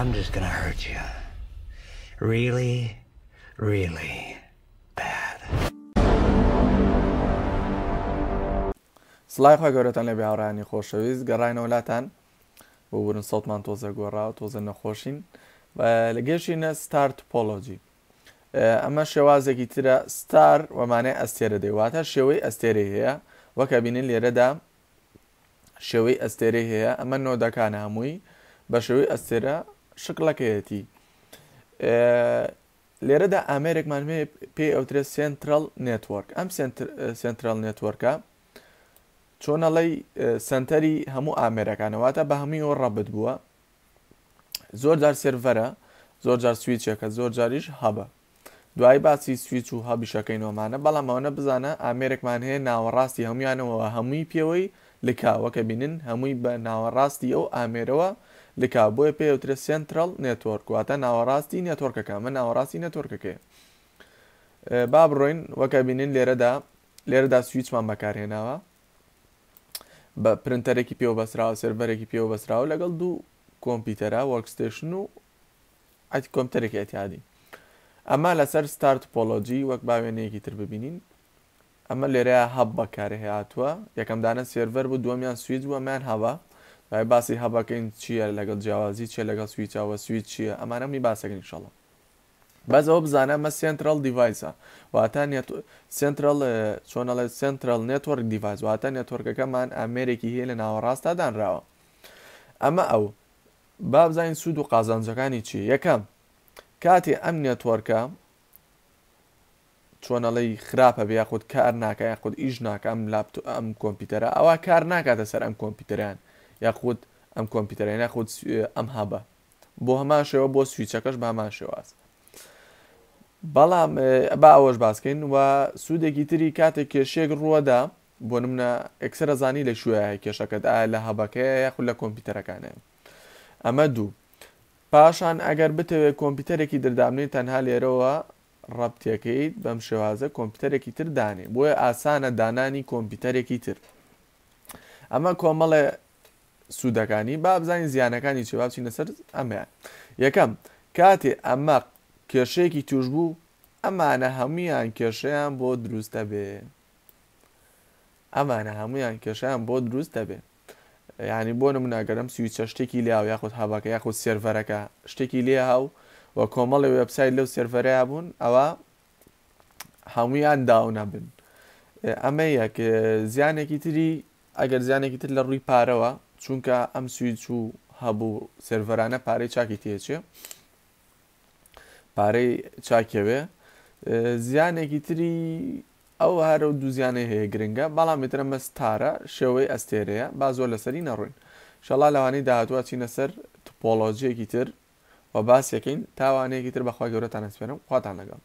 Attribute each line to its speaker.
Speaker 1: I'm just gonna hurt you. Really, really bad. سڵای خۆ گەورەتان لە بیاڕانی خۆشەویست گەڕایەوە وڵاتان بۆ ورن سەڵمان تۆزە گۆڕا و تۆزە نەخۆشین لە گەشتینە ستارت پۆلۆجی ئەمە شێوازێکی ترە ستار وەمانەی ئەستێرە دەیواتە شێوەی ئەستێری هەیە وەکە بینین لێرەدا شێوەی ئەستێری هەیە ئەمە نۆدەکان هەمووی بە شێوەی ئەستێرە شکڵەکەیەتی لێرەدا ئامێرێکمان پێ ئەوترێ سنترال نێتوەرک ئەم سنترال نێتوەرکە چۆنەڵی سنتەری هەموو ئامێرەکانەوەتە بە هەمووی ئەو ڕەبت بووە زۆر جار سێڤەرە زۆر جار سویچەکە زۆر جاریش هەبە دوای باسی سویچ و هەبیشەکەی نۆمانە بەڵام ئەوەنە بزانە ئامێرێکمان هەیە ناوەڕاستی هەمویانەوە هەمووی پێوەی لکاوەکە بینن هەمووی بە ناوەڕاستی ئەو ئامێرەوە دکا بۆیە پێوترێت سنترال نێتۆرک واتە ناوەڕاستی نێتۆرکەکە من ناوەڕاستی نەتۆرکەکە با بڕۆین وەکە بینین لێرەدا لێرەدا سویچمان بەکارهێناوە بە پرنتەرێکی پێوە بەسراوە سربەرێکی پێوە بەسراوە لەگەڵ دوو کۆمپیوتەرە وەکستشن و ئەتی کۆمپیوتەرێکی ئەتیادی ئەما لەسەر ستارت پۆلۆجی وەک باوێنەیەکی تر ببینین ئەمە لێرەیە هەب بەکارهێاتوە یەکەمدانە سێڤەر بوو دووەمیان سویت بووەمان هەوە باسی هەبەکەین چییە لەگەڵ جیاوازی چیە لەگەڵ سویچاوە سویت چییە ئەمانەمی باسەکەن شەڵە بەزەوە بزانە مە سنترال دیڤایسە واتان سنترال چۆنەڵێ سنترال نێتوەرک دیڤایس واتە نێتۆرگەکەمان ئامێرێکی هەیە لە ناوەڕاستادانراوە ئەمە ئەو بابزین سوود و قازانجەکانی چی یەکەم کاتی ئەم نێتوەرکە چۆنەڵی خراپە بیا خودت کار ناکە خودت ئیش ناکە ئەم لاپتو ئەم کۆمپیوتەرە ئەوە کار ناکاتە سەر ئەم کۆمپیوتەران یاخود ئەم کۆمپیوتەر ناخود ئەم هابە بۆ هەماشەوە بۆ سویچەکەش باماشێواز بەڵام بە ئەوەش باسکەین و سوودێکی تری کاتێک کێشێک ڕووەدا بۆ نمە ئەکسەر زانی لە شوێ کێشەکەت ئایا لە هەبەکەی یاخود لە کۆمپیوتەرەکانە ئەمە دوو پاشان ئەگەر بتەوێت کۆمپیوتەرێکی دەردامنی تەنها لێرەوە ڕەبتیەکەیت بەم شێوازە کۆمپیوتەرێکی تر دانێ بۆیە ئاسانە دانانی کۆمپیوتەرێکی تر ئەمە کۆمەڵێ سوودەکانی با بزانین زیانەکانی چێ باچینە سەر ئەمەیان یەکەم کاتێ ئەمە کێشەیەکی توش بوو ئەمانە هەمویان کێشەیان بۆ دروستە بێ ئەمانە هەمویان کێشیان بۆ دروست دەبێت ینی بۆ نموناگەرم سویچە شتێکی لیا و یاخود هەباکە یاخود سێرڤەرەکە شتێکی لێ هاو وە کۆمەڵی وبسایت لەو سێرڤەرەیە بوون ئەوە هەمویان داونە بن ئەمە یەک زیانێکی تری ئەگەر زیانێکی تر لە ڕووی پارەوە چونکە ئەم سویچ و هەبوو سرڤەرانە پارەی چاکی تێچێ پارەی چاکەوێ زیانێکی تری ئەو هەرە و دو زیانە هەیە گرنگە بەڵام مترە مەستارە شێوەی ئەستێرەیە با زۆر لەسەری نەڕوین شەڵا لەوانەی داهاتوە چینە سەر تپۆلۆژیەکی تر و باسیەکەین تاوانەیەکی تر بەخوا گەورەتان ئەسپێنم خواتان لەگەڵ